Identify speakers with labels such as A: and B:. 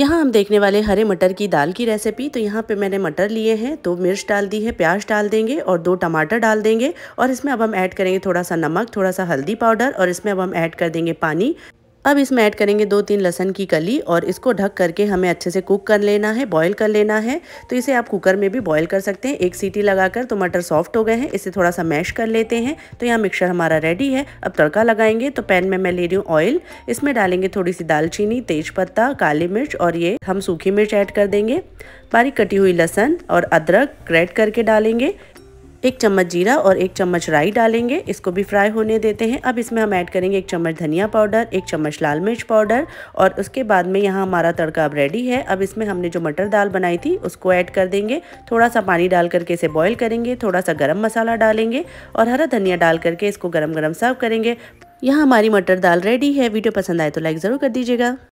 A: यहाँ हम देखने वाले हरे मटर की दाल की रेसिपी तो यहाँ पे मैंने मटर लिए हैं तो मिर्च डाल दी है प्याज डाल देंगे और दो टमाटर डाल देंगे और इसमें अब हम ऐड करेंगे थोड़ा सा नमक थोड़ा सा हल्दी पाउडर और इसमें अब हम ऐड कर देंगे पानी अब इसमें ऐड करेंगे दो तीन लहसन की कली और इसको ढक करके हमें अच्छे से कुक कर लेना है बॉईल कर लेना है तो इसे आप कुकर में भी बॉईल कर सकते हैं एक सीटी लगाकर तो मटर सॉफ्ट हो गए हैं इसे थोड़ा सा मैश कर लेते हैं तो यहाँ मिक्सर हमारा रेडी है अब तड़का लगाएंगे तो पैन में मैं ले रही हूँ ऑयल इसमें डालेंगे थोड़ी सी दालचीनी तेज काली मिर्च और ये हम सूखी मिर्च ऐड कर देंगे बारीक कटी हुई लहसन और अदरक ग्रेड करके डालेंगे एक चम्मच जीरा और एक चम्मच राई डालेंगे इसको भी फ्राई होने देते हैं अब इसमें हम ऐड करेंगे एक चम्मच धनिया पाउडर एक चम्मच लाल मिर्च पाउडर और उसके बाद में यहाँ हमारा तड़का अब रेडी है अब इसमें हमने जो मटर दाल बनाई थी उसको ऐड कर देंगे थोड़ा सा पानी डाल करके इसे बॉयल करेंगे थोड़ा सा गर्म मसाला डालेंगे और हरा धनिया डाल करके इसको गर्म गर्म सर्व करेंगे यहाँ हमारी मटर दाल रेडी है वीडियो पसंद आए तो लाइक ज़रूर कर दीजिएगा